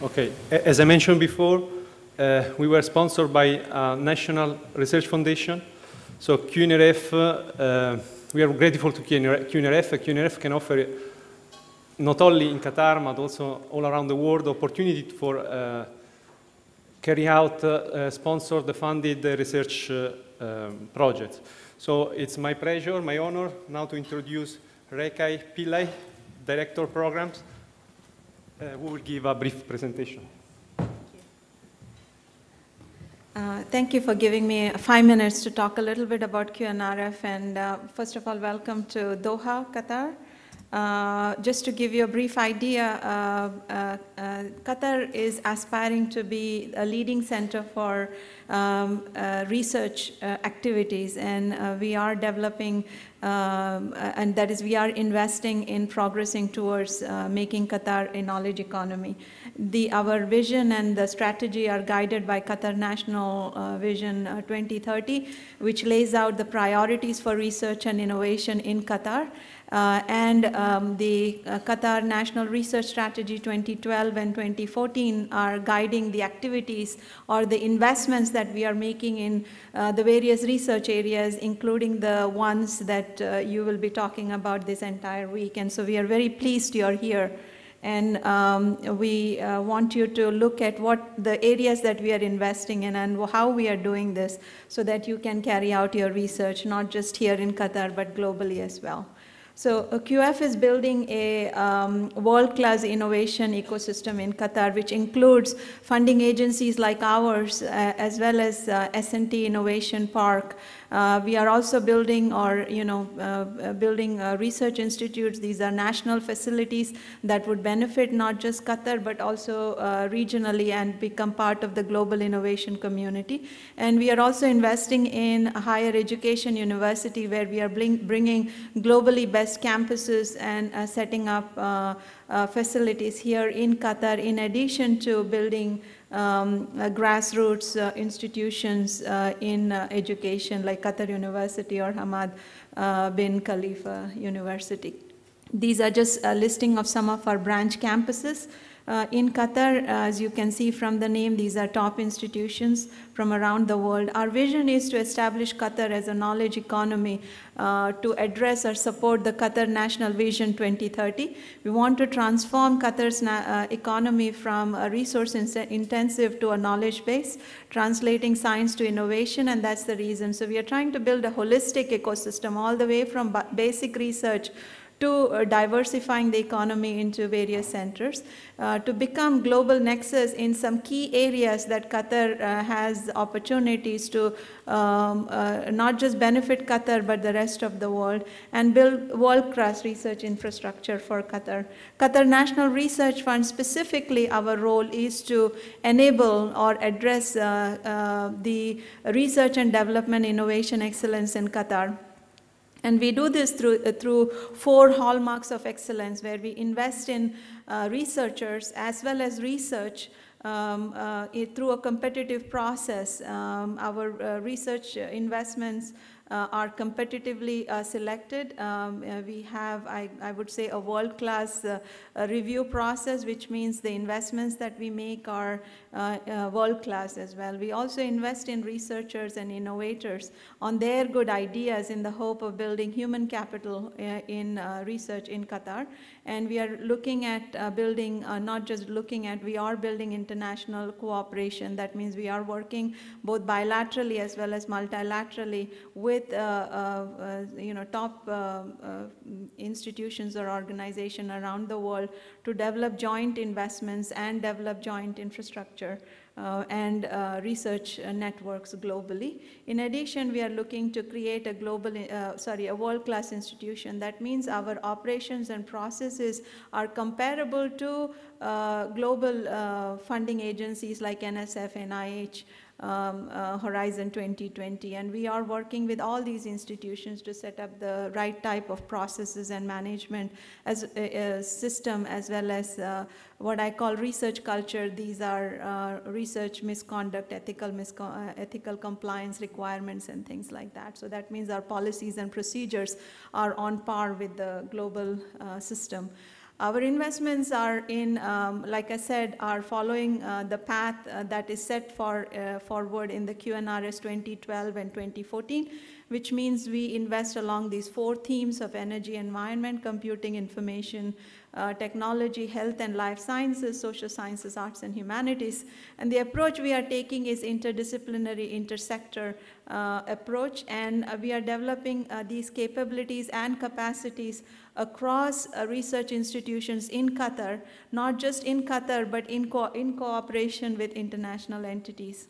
Okay, as I mentioned before, uh, we were sponsored by National Research Foundation. So QNRF, uh, we are grateful to QNRF. QNRF can offer not only in Qatar, but also all around the world, opportunity for uh, carry out uh, uh sponsored, funded uh, research uh, um, projects. So it's my pleasure, my honor, now to introduce Rekai Pillai, Director Programs, who will give a brief presentation. Uh, thank you for giving me five minutes to talk a little bit about QNRF. And uh, first of all, welcome to Doha, Qatar. Uh, just to give you a brief idea, uh, uh, uh, Qatar is aspiring to be a leading center for um, uh, research activities, and we are developing, um, and that is, we are investing in progressing towards making Qatar a knowledge economy. The, our vision and the strategy are guided by Qatar National Vision 2030, which lays out the priorities for research and innovation in Qatar uh, and um, the uh, Qatar National Research Strategy 2012 and 2014 are guiding the activities or the investments that we are making in uh, the various research areas, including the ones that uh, you will be talking about this entire week. And so we are very pleased you're here. And um, we uh, want you to look at what the areas that we are investing in and how we are doing this so that you can carry out your research, not just here in Qatar, but globally as well. So uh, QF is building a um, world-class innovation ecosystem in Qatar, which includes funding agencies like ours, uh, as well as uh, S&T Innovation Park, uh, we are also building or, you know, uh, uh building uh, research institutes. These are national facilities that would benefit not just Qatar, but also uh, regionally and become part of the global innovation community. And we are also investing in higher education university where we are bringing globally best campuses and setting up facilities here in Qatar in addition to building um, uh, grassroots uh, institutions uh, in uh, education like Qatar University or Hamad uh, bin Khalifa University. These are just a listing of some of our branch campuses. Uh, in Qatar, uh, as you can see from the name, these are top institutions from around the world. Our vision is to establish Qatar as a knowledge economy uh, to address or support the Qatar National Vision 2030. We want to transform Qatar's uh, economy from a resource intensive to a knowledge base, translating science to innovation, and that's the reason. So we are trying to build a holistic ecosystem all the way from basic research to uh, diversifying the economy into various centers, uh, to become global nexus in some key areas that Qatar uh, has opportunities to um, uh, not just benefit Qatar but the rest of the world and build world-class research infrastructure for Qatar. Qatar National Research Fund specifically our role is to enable or address uh, uh, the research and development innovation excellence in Qatar. And we do this through, uh, through four hallmarks of excellence where we invest in uh, researchers as well as research um, uh, it, through a competitive process. Um, our uh, research uh, investments uh, are competitively uh, selected. Um, uh, we have, I, I, would say, a world-class uh, review process, which means the investments that we make are uh, uh, world-class as well. We also invest in researchers and innovators on their good ideas in the hope of building human capital in research in Qatar. And we are looking at building, not just looking at, we are building international cooperation. That means we are working both bilaterally as well as multilaterally with with uh, uh, uh, you know, top institutions or organization around the world to develop joint investments and develop joint infrastructure uh, and uh, research uh, networks globally. In addition, we are looking to create a global, uh, sorry, a world-class institution. That means our operations and processes are comparable to uh, global uh, funding agencies like NSF, NIH, um, uh, Horizon 2020. And we are working with all these institutions to set up the right type of processes and management as a, a system as well as uh, what I call research culture. These are uh, research misconduct, ethical, misco uh, ethical compliance requirements, and things like that. So that means our policies and procedures are on par with the global uh, system. Our investments are in, um, like I said, are following uh, the path uh, that is set for, uh, forward in the QNRS 2012 and 2014 which means we invest along these four themes of energy, environment, computing, information, uh, technology, health and life sciences, social sciences, arts and humanities. And the approach we are taking is interdisciplinary, intersector uh, approach, and uh, we are developing uh, these capabilities and capacities across uh, research institutions in Qatar, not just in Qatar, but in, co in cooperation with international entities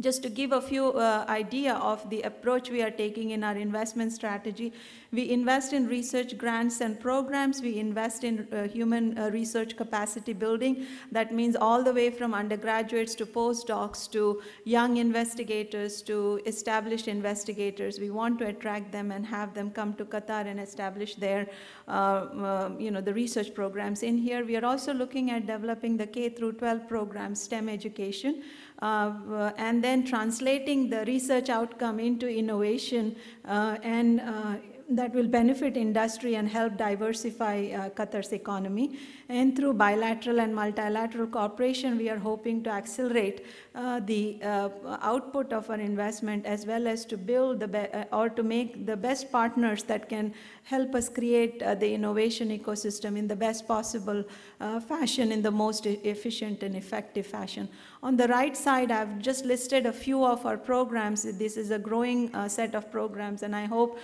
just to give a few uh, idea of the approach we are taking in our investment strategy, we invest in research grants and programs, we invest in uh, human uh, research capacity building. That means all the way from undergraduates to postdocs to young investigators to established investigators. We want to attract them and have them come to Qatar and establish their, uh, um, you know, the research programs in here. We are also looking at developing the K through 12 program, STEM education uh, and then translating the research outcome into innovation uh, and uh, that will benefit industry and help diversify uh, Qatar's economy. And through bilateral and multilateral cooperation, we are hoping to accelerate uh, the uh, output of our investment as well as to build the uh, or to make the best partners that can help us create uh, the innovation ecosystem in the best possible uh, fashion, in the most e efficient and effective fashion. On the right side, I've just listed a few of our programs. This is a growing set of programs, and I hope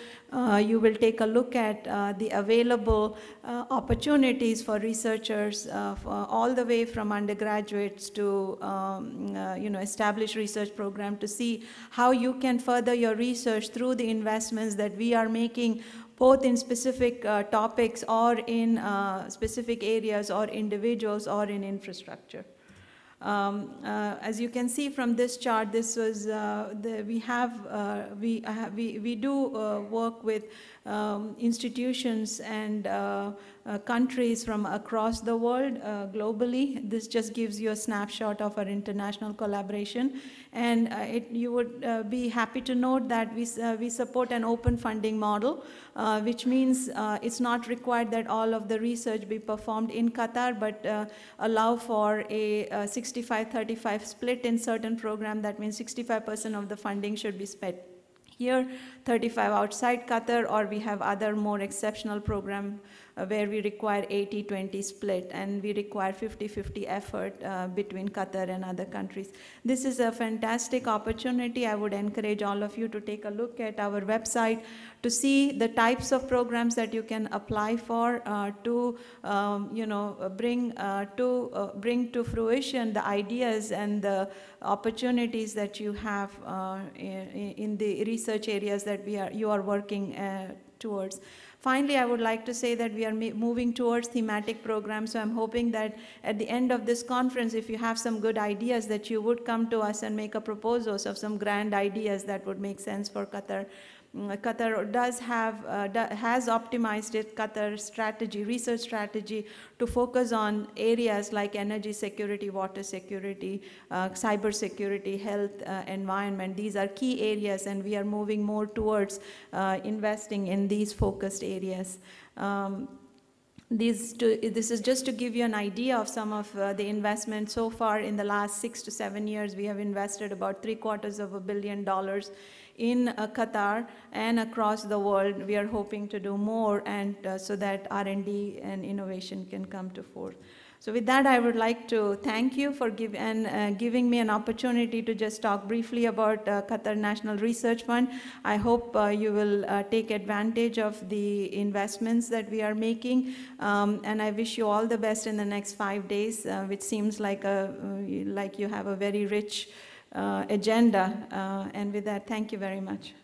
you you will take a look at uh, the available uh, opportunities for researchers uh, for all the way from undergraduates to um, you know established research program to see how you can further your research through the investments that we are making both in specific uh, topics or in uh, specific areas or individuals or in infrastructure. Um, uh, as you can see from this chart, this was uh, the, we have uh, we uh, we we do uh, work with um, institutions and uh, countries from across the world globally. This just gives you a snapshot of our international collaboration, and uh, it, you would uh, be happy to note that we, uh, we support an open funding model, which means it's not required that all of the research be performed in Qatar, but allow for a 65-35 split in certain program. That means 65% of the funding should be spent here, 35 outside Qatar, or we have other more exceptional program uh, where we require 80-20 split and we require 50-50 effort uh, between Qatar and other countries. This is a fantastic opportunity. I would encourage all of you to take a look at our website to see the types of programs that you can apply for uh, to, um, you know, bring to bring to fruition the ideas and the opportunities that you have in, in, the research areas that we are you are working towards. Finally, I would like to say that we are moving towards thematic programs, so I'm hoping that at the end of this conference, if you have some good ideas, that you would come to us and make a proposals of some grand ideas that would make sense for Qatar. Mm, Qatar does have, uh, has optimized its Qatar strategy, research strategy to focus on areas like energy security, water security, uh, cyber security, health, uh, environment. These are key areas and we are moving more towards uh, investing in these focused areas. Um, these to, this is just to give you an idea of some of uh, the investment so far in the last six to seven years we have invested about three quarters of a billion dollars in uh, Qatar and across the world. We are hoping to do more and uh, so that R&D and innovation can come to forth. So with that, I would like to thank you for give, and, uh, giving me an opportunity to just talk briefly about uh, Qatar National Research Fund. I hope uh, you will uh, take advantage of the investments that we are making. Um, and I wish you all the best in the next five days, uh, which seems like, a, uh, like you have a very rich uh, agenda. Uh, and with that, thank you very much.